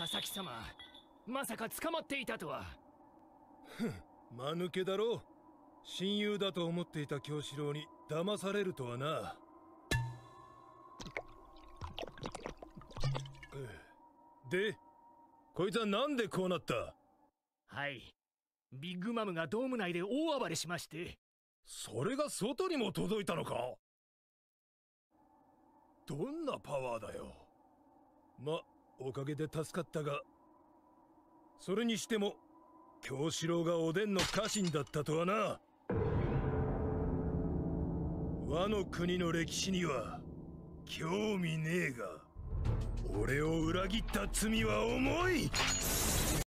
佐々木様まさか捕まっていたとはふん間抜けだろ親友だと思っていた京四郎に騙されるとはなでこいつは何でこうなったはいビッグマムがドーム内で大暴れしましてそれが外にも届いたのかどんなパワーだよまおかげで助かったがそれにしても京四郎がおでんの家臣だったとはな和の国の歴史には興味ねえが俺を裏切った罪は重い